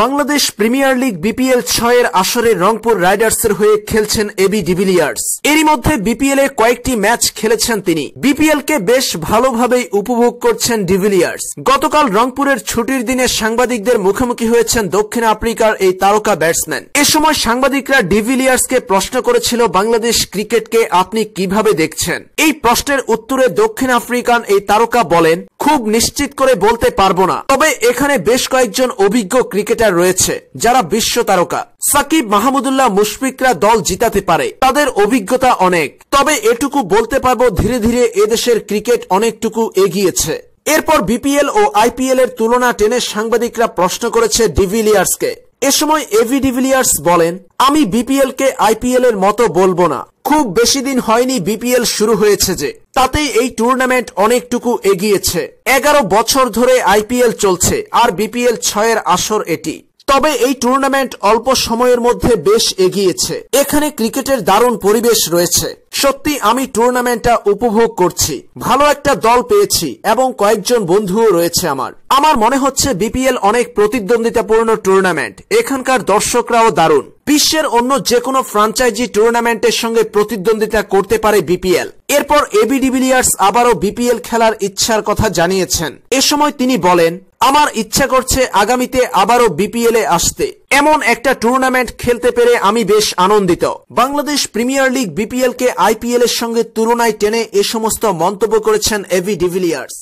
Bangladesh premier league BPL ছয়ের আসরে রংপুর রাইডার্সের হয়ে খেলছেন এবি ডিভিলিয়ার্স এরই মধ্যে বিপিএল এ কয়েকটি ম্যাচ খেলেছেন তিনি বিপিএল কে বেশ ভালোভাবেই উপভোগ করছেন ডিভিলিয়ার্স গতকাল রংপুরের ছুটির দিনে সাংবাদিকদের মুখোমুখি হয়েছেন দক্ষিণ আফ্রিকার এই তারকা ব্যাটসম্যান এ সময় সাংবাদিকরা ডিভিলিয়ার্সকে প্রশ্ন করেছিল বাংলাদেশ ক্রিকেটকে আপনি কিভাবে দেখছেন এই প্রশ্নের উত্তরে দক্ষিণ আফ্রিকান এই তারকা বলেন খুব নিশ্চিত করে বলতে পারবো না তবে এখানে বেশ কয়েকজন অভিজ্ঞ ক্রিকেটার রয়েছে যারা বিশ্ব তারকা সাকিব মাহমুদুল্লাহ মুশফিকরা দল জিতাতে পারে তাদের অভিজ্ঞতা অনেক তবে এটুকু বলতে পারবো ধীরে ধীরে এদেশের ক্রিকেট অনেকটুকু এগিয়েছে এরপর বিপিএল ও আইপিএল এর তুলনা টেনে সাংবাদিকরা প্রশ্ন করেছে ডিভিলিয়ার্সকে এ সময় এভি ডিভিলিয়ার্স বলেন আমি বিপিএল কে আইপিএল এর মতো বলবো না খুব বেশি দিন হয়নি বিপিএল শুরু হয়েছে যে তাতেই এই টুর্নামেন্ট অনেকটুকু এগিয়েছে এগারো বছর ধরে আইপিএল চলছে আর বিপিএল ছয়ের আসর এটি তবে এই টুর্নামেন্ট অল্প সময়ের মধ্যে বেশ এগিয়েছে এখানে ক্রিকেটের দারুণ পরিবেশ রয়েছে সত্যি আমি টুর্নামেন্টটা উপভোগ করছি ভালো একটা দল পেয়েছি এবং কয়েকজন বন্ধুও রয়েছে আমার আমার মনে হচ্ছে বিপিএল অনেক প্রতিদ্বন্দ্বিতাপূর্ণ টুর্নামেন্ট এখানকার দর্শকরাও দারুণ বিশ্বের অন্য যে কোনো ফ্রাঞ্চাইজি টুর্নামেন্টের সঙ্গে প্রতিদ্বন্দ্বিতা করতে পারে বিপিএল এরপর এবি ডিভিলিয়ার্স আবারও বিপিএল খেলার ইচ্ছার কথা জানিয়েছেন এ সময় তিনি বলেন আমার ইচ্ছা করছে আগামীতে আবারও বিপিএলে আসতে এমন একটা টুর্নামেন্ট খেলতে পেরে আমি বেশ আনন্দিত বাংলাদেশ প্রিমিয়ার লিগ বিপিএল কে আইপিএল এর সঙ্গে তুলনায় টেনে এ সমস্ত মন্তব্য করেছেন এভি ডিভিলিয়ার্স